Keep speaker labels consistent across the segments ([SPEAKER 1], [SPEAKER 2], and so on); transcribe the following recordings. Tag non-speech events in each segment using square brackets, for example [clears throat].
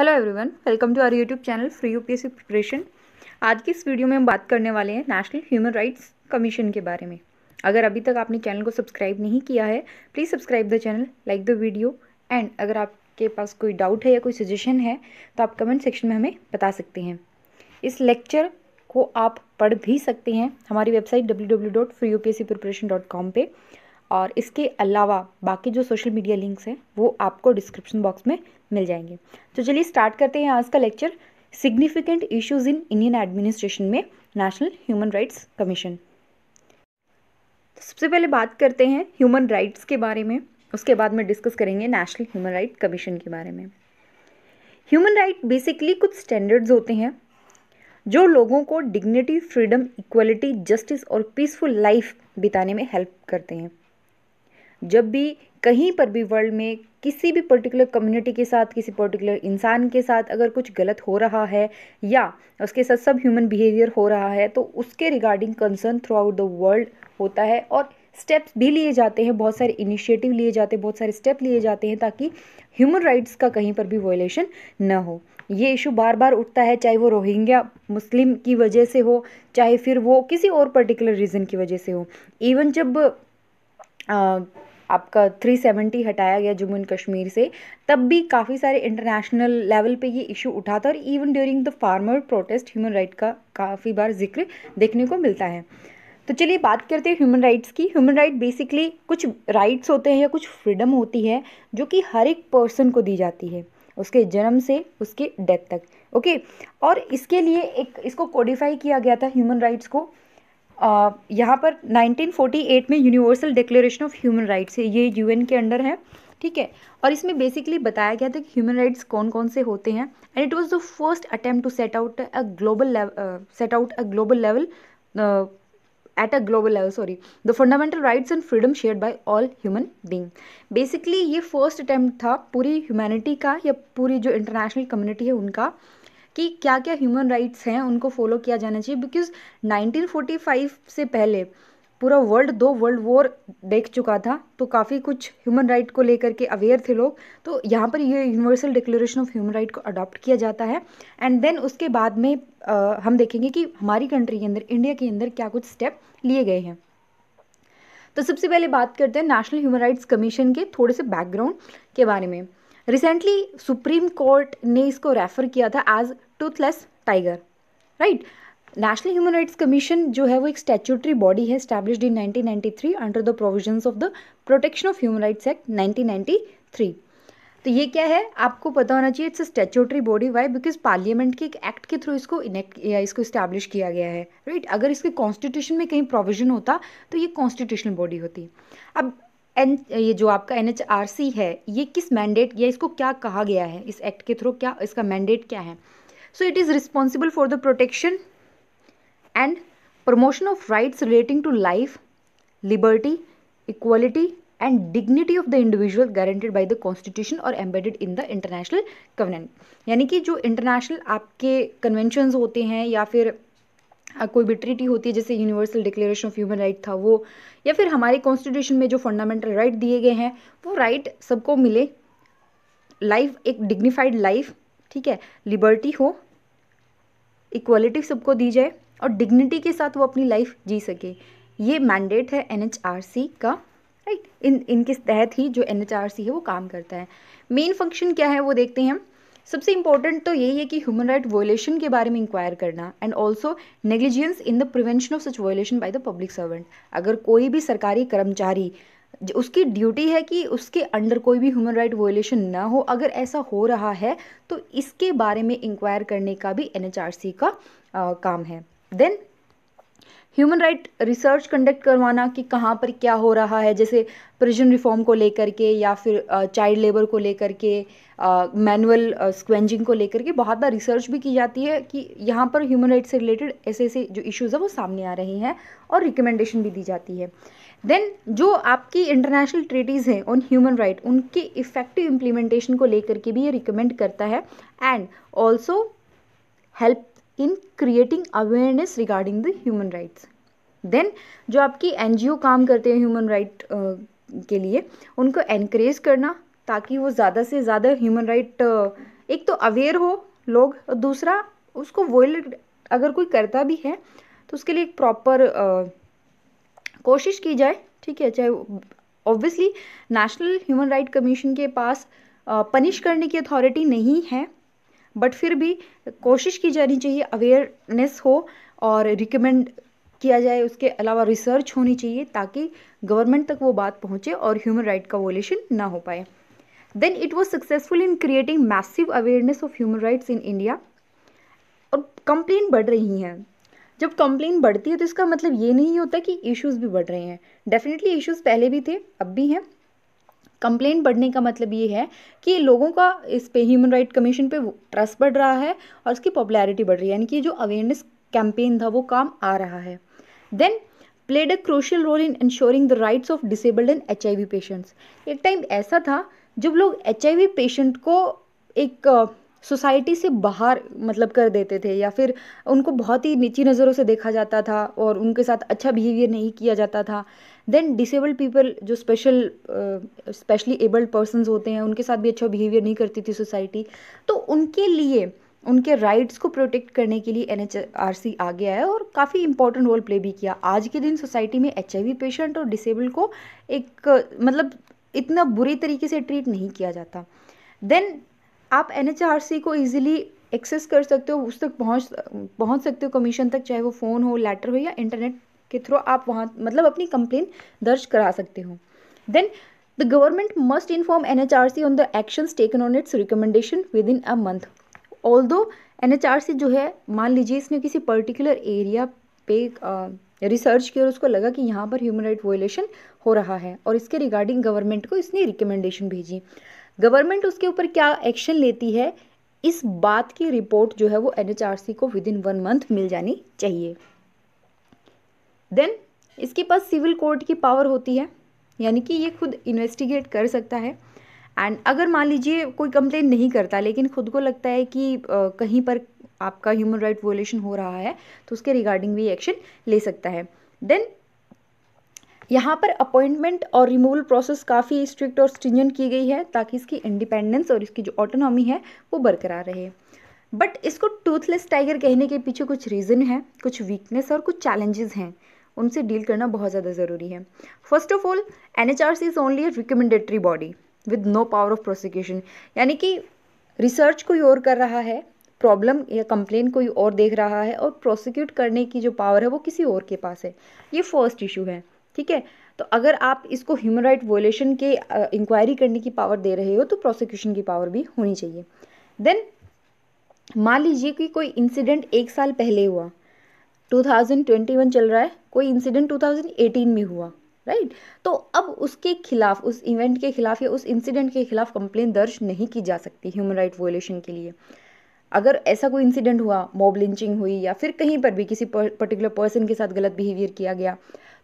[SPEAKER 1] Hello everyone welcome to our YouTube channel free UPSC preparation आज की इस video में हम बात करने वाले हैं नेशनल ह्यूमन राइट्स कमीशन के बारे में अगर अभी तक आपने चैनल को सब्सक्राइब नहीं किया है please subscribe the channel like the video and अगर आपके पास कोई डाउट है या कोई सजेशन है तो आप कमेंट सेक्शन में हमें बता सकते हैं इस लेक्चर को आप पढ़ भी सकते हैं हमारी website W W dot free U P S C preparation com पर और इसके अलावा बाकी जो सोशल मीडिया लिंक्स हैं वो आपको डिस्क्रिप्शन बॉक्स में मिल जाएंगे तो चलिए स्टार्ट करते हैं आज का lecture significant issues in Indian administration में नेशनल ह्यूमन राइट्स कमीशन तो सबसे पहले बात करते हैं ह्यूमन राइट्स के बारे में उसके बाद में डिस्कस करेंगे नेशनल ह्यूमन राइट कमीशन के बारे में ह्यूमन राइट बेसिकली कुछ स्टैंडर्ड्स होते हैं जो लोगों को डिग्निटी फ्रीडम इक्वलिटी जस्टिस और पीसफुल लाइफ बिताने में हेल्प करते हैं जब भी कहीं पर भी वर्ल्ड में किसी भी पर्टिकुलर कम्युनिटी के साथ किसी पर्टिकुलर इंसान के साथ अगर कुछ गलत हो रहा है या उसके साथ सब ह्यूमन बिहेवियर हो रहा है तो उसके regarding concern throughout the world होता है और स्टेप्स भी लिए जाते हैं बहुत सारे इनिशिएटिव लिए जाते हैं बहुत सारे स्टेप लिए जाते हैं ताकि ह्यूमन राइट्स का कहीं पर भी वॉयलेशन न हो ये इशू बार बार उठता है चाहे वो रोहिंग्या मुस्लिम की वजह से हो चाहे फिर वो किसी और पर्टिकुलर रीज़न की वजह से हो इवन जब आ, आपका 370 हटाया गया जम्मू एंड कश्मीर से तब भी काफ़ी सारे इंटरनेशनल लेवल पे ये इशू उठा था और even during the farmer protest human right का काफ़ी बार जिक्र देखने को मिलता है तो चलिए बात करते हैं ह्यूमन राइट्स की ह्यूमन राइट बेसिकली कुछ राइट्स होते हैं या कुछ फ्रीडम होती है जो कि हर एक पर्सन को दी जाती है उसके जन्म से उसके डेथ तक ओके और इसके लिए एक इसको कोडिफाई किया गया था ह्यूमन राइट्स को यहाँ पर 1948 में Universal Declaration of human Rights है ये यूएन के अंडर है ठीक है और इसमें बेसिकली बताया गया था कि ह्यूमन राइट्स कौन कौन से होते हैं and it was the first attempt to set out a global set out a global level at a global level sorry the fundamental rights and freedom share by all human being basically ये first attempt था पूरी humanity का या पूरी जो international community है उनका कि क्या क्या ह्यूमन राइट्स हैं उनको फॉलो किया जाना चाहिए बिकॉज 1945 से पहले पूरा वर्ल्ड दो वर्ल्ड वॉर देख चुका था तो काफ़ी कुछ ह्यूमन राइट को लेकर के अवेयर थे लोग तो यहाँ पर ये Universal Declaration of Human Right को अडॉप्ट किया जाता है एंड देन उसके बाद में आ, हम देखेंगे कि हमारी कंट्री के अंदर इंडिया के अंदर क्या कुछ स्टेप लिए गए हैं तो सबसे पहले बात करते हैं नेशनल ह्यूमन राइट्स कमीशन के थोड़े से बैकग्राउंड के बारे में रिसेंटली सुप्रीम कोर्ट ने इसको रेफर किया था as toothless tiger right national human rights commission जो है वो एक स्टैचूटरी बॉडी है established in 1993 under the provisions of the protection of human rights act 1993 तो ये क्या है आपको पता होना चाहिए it's a statutory body why because parliament के एक एक्ट के थ्रू इसको इनेक्ट इसको इस्टेब्लिश किया गया है राइट right? अगर इसके कॉन्स्टिट्यूशन में कहीं प्रोविजन होता तो ये कॉन्स्टिट्यूशनल बॉडी होती अब एन ये जो आपका एन है ये किस मैंडेट या इसको क्या कहा गया है इस एक्ट के थ्रू क्या इसका मैंडेट क्या है so it is responsible for the protection and promotion of rights relating to life liberty equality and dignity of the individual guaranteed by the constitution और embedded in the international covenant यानी कि जो international आपके conventions होते हैं या फिर कोई भी ट्रीटी होती है जैसे Universal Declaration of Human Right था वो या फिर हमारे कॉन्स्टिट्यूशन में जो फंडामेंटल राइट दिए गए हैं वो राइट सबको मिले लाइफ एक डिग्निफाइड लाइफ ठीक है लिबर्टी हो इक्वालिटी सबको दी जाए और डिग्निटी के साथ वो अपनी लाइफ जी सके ये मैंडेट है एन का राइट इन इनके तहत ही जो एन है वो काम करता है मेन फंक्शन क्या है वो देखते हैं हम सबसे इंपॉर्टेंट तो यही है कि ह्यूमन राइट वोलेशन के बारे में इंक्वायर करना and also negligence in the prevention of such violation by the public servant अगर कोई भी सरकारी कर्मचारी उसकी ड्यूटी है कि उसके अंडर कोई भी ह्यूमन राइट वोलेशन ना हो अगर ऐसा हो रहा है तो इसके बारे में इंक्वायर करने का भी एन का आ, काम है then human right research conduct करवाना कि कहाँ पर क्या हो रहा है जैसे प्रिजन रिफॉर्म को लेकर के या फिर चाइल्ड लेबर को लेकर के मैनुअल स्क्वेंजिंग को लेकर के बहुत बार रिसर्च भी की जाती है कि यहाँ पर ह्यूमन राइट से रिलेटेड ऐसे ऐसे जो इश्यूज़ है वो सामने आ रहे हैं और रिकमेंडेशन भी दी जाती है देन जो आपकी इंटरनेशनल ट्रीटीज़ हैं ऑन ह्यूमन राइट उनके इफ़ेक्टिव इम्प्लीमेंटेशन को लेकर के भी ये रिकमेंड करता है and also help in creating awareness regarding the human rights then जो आपकी एन काम करते हैं ह्यूमन राइट के लिए उनको एनकरेज करना ताकि वो ज़्यादा से ज़्यादा ह्यूमन राइट एक तो अवेयर हो लोग और दूसरा उसको वोल अगर कोई करता भी है तो उसके लिए एक प्रॉपर कोशिश की जाए ठीक है चाहे obviously national human right commission के पास पनिश करने की अथॉरिटी नहीं है बट फिर भी कोशिश की जानी चाहिए अवेयरनेस हो और रिकमेंड किया जाए उसके अलावा रिसर्च होनी चाहिए ताकि गवर्नमेंट तक वो बात पहुँचे और ह्यूमन राइट का वोलेशन ना हो पाए then it was successful in creating massive awareness of human rights in India और कंप्लेन बढ़ रही हैं जब कंप्लेन बढ़ती है तो इसका मतलब ये नहीं होता कि इश्यूज भी बढ़ रहे हैं डेफिनेटली इश्यूज पहले भी थे अब भी हैं कंप्लेंट बढ़ने का मतलब ये है कि लोगों का इस पे ह्यूमन राइट कमीशन पे ट्रस्ट बढ़ रहा है और उसकी पॉपुलैरिटी बढ़ रही है यानी कि जो अवेयरनेस कैंपेन था वो काम आ रहा है then played a crucial role in ensuring the rights of disabled and H patients एक टाइम ऐसा था जब लोग एच पेशेंट को एक सोसाइटी से बाहर मतलब कर देते थे या फिर उनको बहुत ही नीची नज़रों से देखा जाता था और उनके साथ अच्छा बिहेवियर नहीं किया जाता था देन डिसेबल्ड पीपल जो स्पेशल स्पेशली एबल्ड पर्सनस होते हैं उनके साथ भी अच्छा बिहेवियर नहीं करती थी सोसाइटी तो उनके लिए उनके राइट्स को प्रोटेक्ट करने के लिए एन आगे है और काफ़ी इंपॉर्टेंट रोल प्ले भी किया आज के दिन सोसाइटी में एच पेशेंट और डिसेबल्ड को एक मतलब इतना बुरी तरीके से ट्रीट नहीं किया जाता देन आप एन को ईजिली एक्सेस कर सकते हो उस तक पहुंच पहुंच सकते हो कमीशन तक चाहे वो फ़ोन हो लेटर हो या इंटरनेट के थ्रू आप वहाँ मतलब अपनी कंप्लेन दर्ज करा सकते हो then the government must inform N H R C on the actions taken on its recommendation within a month although N H R C जो है मान लीजिए इसने किसी पर्टिकुलर एरिया पे रिसर्च किया और उसको लगा कि यहाँ पर ह्यूमन राइट वोलेशन हो रहा है और इसके रिगार्डिंग गवर्नमेंट को इसने रिकमेंडेशन भेजी गवर्नमेंट उसके ऊपर क्या एक्शन लेती है इस बात की रिपोर्ट जो है वो एन को विद इन वन मंथ मिल जानी चाहिए देन इसके पास सिविल कोर्ट की पावर होती है यानी कि ये खुद इन्वेस्टिगेट कर सकता है एंड अगर मान लीजिए कोई कंप्लेन नहीं करता लेकिन खुद को लगता है कि आ, कहीं पर आपका ह्यूमन राइट वोलेशन हो रहा है तो उसके रिगार्डिंग भी एक्शन ले सकता है देन यहाँ पर अपॉइंटमेंट और रिमूवल प्रोसेस काफ़ी स्ट्रिक्ट और स्ट्रिंजन की गई है ताकि इसकी इंडिपेंडेंस और इसकी जो ऑटोनॉमी है वो बरकरार रहे बट इसको टूथलेस टाइगर कहने के पीछे कुछ रीज़न है कुछ वीकनेस और कुछ चैलेंजेस हैं उनसे डील करना बहुत ज़्यादा ज़रूरी है first of all N H R C is only a recommendatory body with no power of prosecution यानी कि रिसर्च कोई और कर रहा है प्रॉब्लम या कंप्लेन कोई और देख रहा है और प्रोसिक्यूट करने की जो पावर है वो किसी और के पास है ये फर्स्ट इशू है ठीक है तो अगर आप इसको ह्यूमन राइट वोलेशन के इंक्वायरी करने की पावर दे रहे हो तो प्रोसिक्यूशन की पावर भी होनी चाहिए देन मान लीजिए कि कोई इंसिडेंट एक साल पहले हुआ 2021 चल रहा है कोई इंसिडेंट 2018 में हुआ राइट right? तो अब उसके खिलाफ उस इवेंट के खिलाफ या उस इंसिडेंट के खिलाफ कंप्लेन दर्ज नहीं की जा सकती ह्यूमन राइट वोलेशन के लिए अगर ऐसा कोई इंसिडेंट हुआ मॉब लिंचिंग हुई या फिर कहीं पर भी किसी पर्टिकुलर पर्सन के साथ गलत बिहेवियर किया गया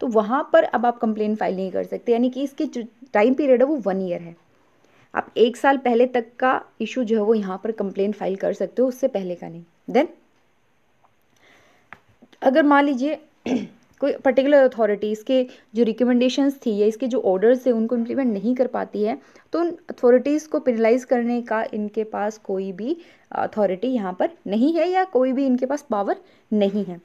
[SPEAKER 1] तो वहाँ पर अब आप कंप्लेन फाइल नहीं कर सकते यानी कि इसकी जो टाइम पीरियड है वो वन ईयर है आप एक साल पहले तक का इशू जो है वो यहाँ पर कंप्लेन फाइल कर सकते हो उससे पहले का नहीं देन अगर मान लीजिए [clears throat] कोई पर्टिकुलर अथॉरिटी इसके जो रिकमेंडेशंस थी या इसके जो ऑर्डर्स थे उनको इम्प्लीमेंट नहीं कर पाती है तो उन अथॉरिटीज़ को पेनलाइज करने का इनके पास कोई भी अथॉरिटी यहाँ पर नहीं है या कोई भी इनके पास पावर नहीं है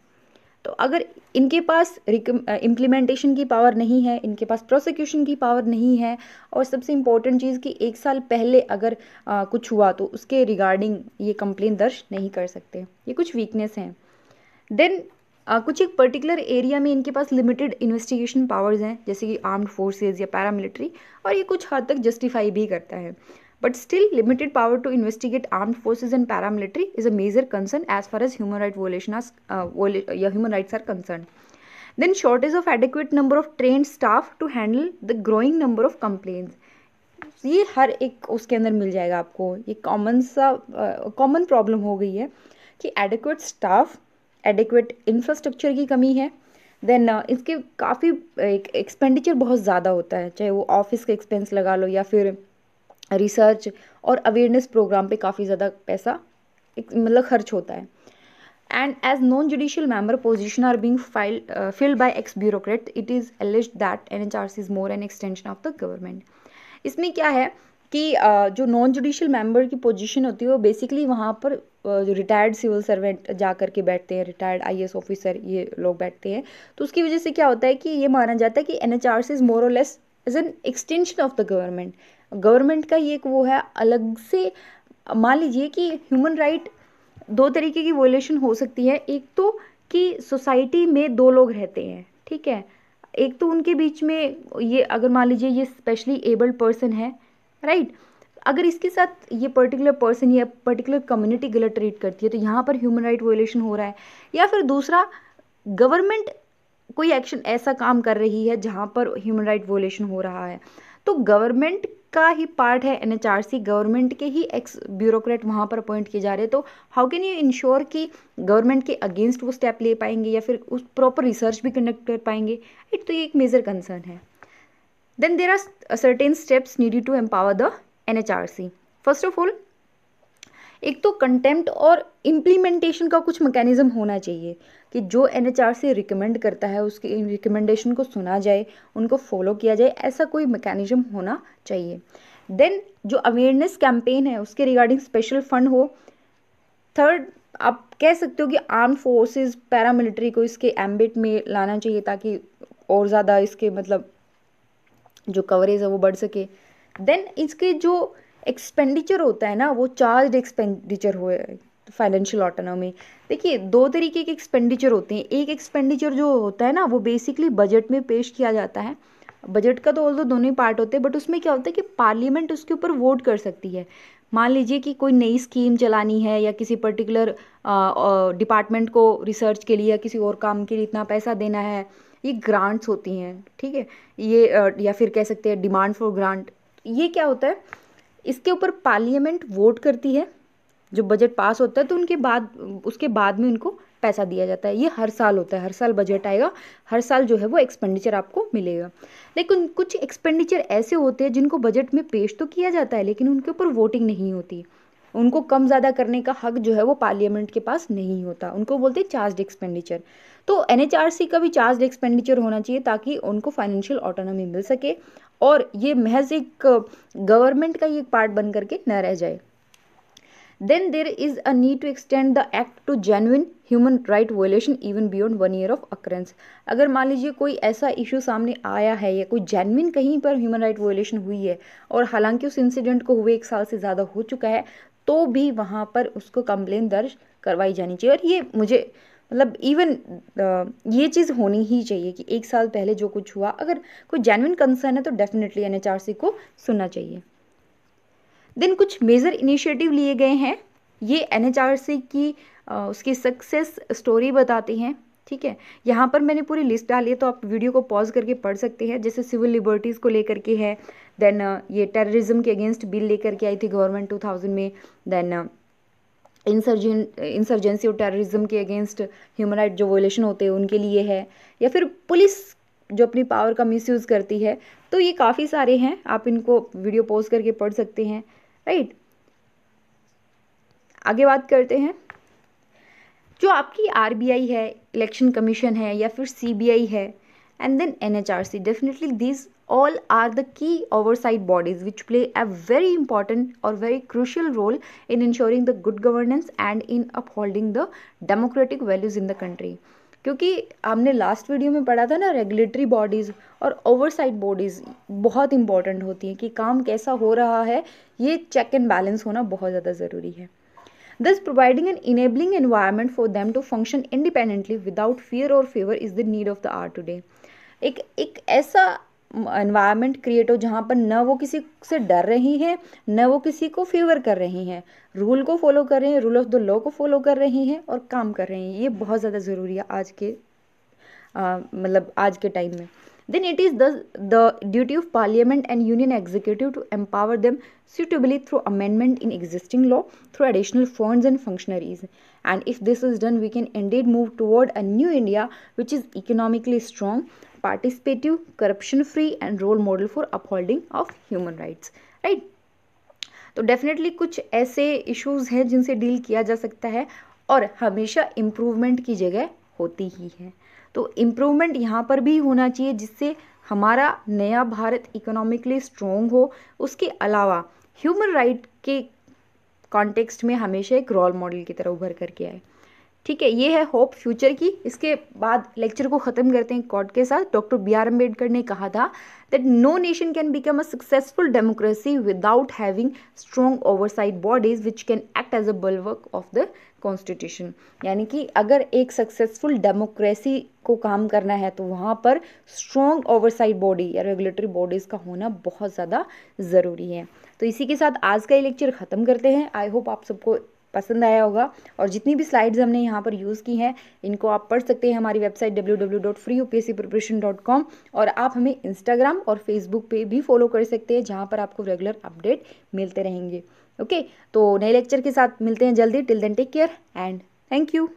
[SPEAKER 1] तो अगर इनके पास इम्प्लीमेंटेशन की पावर नहीं है इनके पास प्रोसिक्यूशन की पावर नहीं है और सबसे इम्पोर्टेंट चीज़ कि एक साल पहले अगर आ, कुछ हुआ तो उसके रिगार्डिंग ये कंप्लेन दर्ज नहीं कर सकते ये कुछ वीकनेस हैं देन आ, कुछ एक पर्टिकुलर एरिया में इनके पास लिमिटेड इन्वेस्टिगेशन पावर्स हैं जैसे कि आर्म्ड फोर्सेज या पैरामिलिट्री और ये कुछ हद तक जस्टिफाई भी करता है But still, limited power to investigate armed forces and paramilitary is a major concern as far as human rights violations, uh, human rights are concerned. Then shortage of adequate number of trained staff to handle the growing number of complaints. ये हर एक उसके अंदर मिल जाएगा आपको ये common सा common problem हो गई है कि एडिक्वेट स्टाफ एडिक्वेट इंफ्रास्ट्रक्चर की कमी है देन uh, इसके काफ़ी एक एक्सपेंडिचर बहुत ज़्यादा होता है चाहे वो ऑफिस का एक्सपेंस लगा लो या फिर रिसर्च और अवेयरनेस प्रोग्राम पे काफ़ी ज़्यादा पैसा मतलब खर्च होता है and as non judicial judicial position are are filled filed, ex bureaucrat it is alleged that N H R C is more an extension of the government इसमें क्या है कि uh, जो नॉन जुडिशियल मेंबर की position होती है वो basically वहाँ पर uh, जो रिटायर्ड सिविल सर्वेंट जा कर के बैठते हैं रिटायर्ड एस ऑफिसर ये लोग बैठते हैं तो उसकी वजह से क्या होता है कि ये माना जाता है कि N H R C is more or less as an extension of the government government का ये एक वो है अलग से मान लीजिए कि ह्यूमन राइट दो तरीके की वोलेशन हो सकती है एक तो कि सोसाइटी में दो लोग रहते हैं ठीक है एक तो उनके बीच में ये अगर मान लीजिए ये स्पेशली एबल्ड पर्सन है राइट अगर इसके साथ ये पर्टिकुलर पर्सन या पर्टिकुलर कम्युनिटी गलत ट्रीट करती है तो यहाँ पर ह्यूमन राइट वोलेशन हो रहा है या फिर दूसरा गवर्नमेंट कोई एक्शन ऐसा काम कर रही है जहाँ पर ह्यूमन राइट वोलेशन हो रहा है तो गवर्नमेंट का ही पार्ट है एनएचआरसी गवर्नमेंट के ही एक्स ब्यूरोक्रेट वहाँ पर अपॉइंट किए जा रहे हैं तो हाउ कैन यू इंश्योर कि गवर्नमेंट के अगेंस्ट वो स्टेप ले पाएंगे या फिर उस प्रॉपर रिसर्च भी कंडक्ट कर पाएंगे इट तो ये एक मेजर कंसर्न है then there are certain steps needed to empower the N H R C first of all एक तो कंटेम्प्ट और इम्प्लीमेंटेशन का कुछ मैकेनिज़्म होना चाहिए कि जो एन से रिकमेंड करता है उसकी रिकमेंडेशन को सुना जाए उनको फॉलो किया जाए ऐसा कोई मैकेनिज़्म होना चाहिए देन जो अवेयरनेस कैंपेन है उसके रिगार्डिंग स्पेशल फंड हो थर्ड आप कह सकते हो कि आर्म फोर्सेस पैरामिलिट्री को इसके एम्बिट में लाना चाहिए ताकि और ज़्यादा इसके मतलब जो कवरेज है वो बढ़ सके देन इसके जो एक्सपेंडिचर होता है ना वो चार्ज एक्सपेंडिचर हो फाइनेंशियल ऑटोनॉमी देखिए दो तरीके के एक्सपेंडिचर होते हैं एक एक्सपेंडिचर जो होता है ना वो बेसिकली बजट में पेश किया जाता है बजट का तो ऑल दोनों ही पार्ट होते हैं बट उसमें क्या होता है कि पार्लियामेंट उसके ऊपर वोट कर सकती है मान लीजिए कि कोई नई स्कीम चलानी है या किसी पर्टिकुलर डिपार्टमेंट को रिसर्च के लिए या किसी और काम के लिए इतना पैसा देना है ये ग्रांट्स होती हैं ठीक है ये या फिर कह सकते हैं डिमांड फॉर ग्रांट ये क्या होता है इसके ऊपर पार्लियामेंट वोट करती है जो बजट पास होता है तो उनके बाद उसके बाद में उनको पैसा दिया जाता है ये हर साल होता है हर साल बजट आएगा हर साल जो है वो एक्सपेंडिचर आपको मिलेगा लेकिन कुछ एक्सपेंडिचर ऐसे होते हैं जिनको बजट में पेश तो किया जाता है लेकिन उनके ऊपर वोटिंग नहीं होती उनको कम ज़्यादा करने का हक जो है वो पार्लियामेंट के पास नहीं होता उनको बोलते हैं चार्ज एक्सपेंडिचर तो एन का भी चार्ज एक्सपेंडिचर होना चाहिए ताकि उनको फाइनेंशियल ऑटोनॉमी मिल सके और ये महज एक गवर्नमेंट का ही एक पार्ट बन करके न रह जाए then there is a need to extend the act to genuine human right violation even beyond one year of occurrence अगर मान लीजिए कोई ऐसा इशू सामने आया है या कोई जेनुइन कहीं पर ह्यूमन राइट वोलेशन हुई है और हालांकि उस इंसिडेंट को हुए एक साल से ज़्यादा हो चुका है तो भी वहाँ पर उसको कंप्लेन दर्ज करवाई जानी चाहिए और ये मुझे मतलब इवन uh, ये चीज़ होनी ही चाहिए कि एक साल पहले जो कुछ हुआ अगर कोई जेनविन कंसर्न है तो डेफिनेटली एन को सुनना चाहिए देन कुछ मेजर इनिशिएटिव लिए गए हैं ये एन की uh, उसकी सक्सेस स्टोरी बताते हैं ठीक है यहाँ पर मैंने पूरी लिस्ट डाली है तो आप वीडियो को पॉज करके पढ़ सकते हैं जैसे सिविल लिबर्टीज़ को लेकर के है देन uh, ये टेररिज्म के अगेंस्ट बिल लेकर के आई थी गवर्नमेंट 2000 में देन इंसर्जें इंसर्जेंसी और टेररिज्म के अगेंस्ट ह्यूमन राइट जो वोलेशन होते हैं उनके लिए है या फिर पुलिस जो अपनी पावर का मिस करती है तो ये काफ़ी सारे हैं आप इनको वीडियो पोज करके पढ़ सकते हैं राइट आगे बात करते हैं जो आपकी आर है इलेक्शन कमीशन है या फिर सी है and then an definitely this all are the key oversight bodies which play a very important or very crucial role in ensuring the good governance and in upholding the democratic values in the country क्योंकि हमने last video में पढ़ा था ना regulatory bodies और ओवरसाइड bodies बहुत important होती हैं कि काम कैसा हो रहा है ये चेक एंड बैलेंस होना बहुत ज़्यादा ज़रूरी है this providing an enabling environment for them to function independently without fear और favour is the need of the hour today एक एक ऐसा एनवायरमेंट क्रिएट हो जहाँ पर ना वो किसी से डर रही हैं न वो किसी को फेवर कर रही हैं रूल को फॉलो कर रही हैं रूल ऑफ द लॉ को फॉलो कर रही हैं और काम कर रही हैं ये बहुत ज़्यादा ज़रूरी है आज के मतलब आज के टाइम में then it is the the duty of Parliament and union executive to empower them suitably through amendment in existing law through additional funds and functionaries and if this is done we can indeed move toward a new India which is economically strong participative corruption free and role model for upholding of human rights right तो definitely कुछ ऐसे issues हैं जिनसे deal किया जा सकता है और हमेशा इम्प्रूवमेंट की जगह होती ही है तो इम्प्रूवमेंट यहाँ पर भी होना चाहिए जिससे हमारा नया भारत इकोनॉमिकली स्ट्रोंग हो उसके अलावा ह्यूमन राइट के कॉन्टेक्स्ट में हमेशा एक रोल मॉडल की तरह उभर करके आए ठीक है ये है होप फ्यूचर की इसके बाद लेक्चर को ख़त्म करते हैं कॉर्ड के साथ डॉक्टर बी आर अम्बेडकर ने कहा था that no nation can become a successful democracy without having strong oversight bodies which can act as a bulwark of the constitution यानी कि अगर एक सक्सेसफुल डेमोक्रेसी को काम करना है तो वहाँ पर स्ट्रॉन्ग ओवरसाइड बॉडी या रेगुलेटरी बॉडीज़ का होना बहुत ज़्यादा ज़रूरी है तो इसी के साथ आज का ये लेक्चर ख़त्म करते हैं आई होप आप सबको पसंद आया होगा और जितनी भी स्लाइड्स हमने यहाँ पर यूज़ की हैं इनको आप पढ़ सकते हैं हमारी वेबसाइट www.freeupscpreparation.com और आप हमें इंस्टाग्राम और फेसबुक पे भी फॉलो कर सकते हैं जहाँ पर आपको रेगुलर अपडेट मिलते रहेंगे ओके तो नए लेक्चर के साथ मिलते हैं जल्दी till then take care and thank you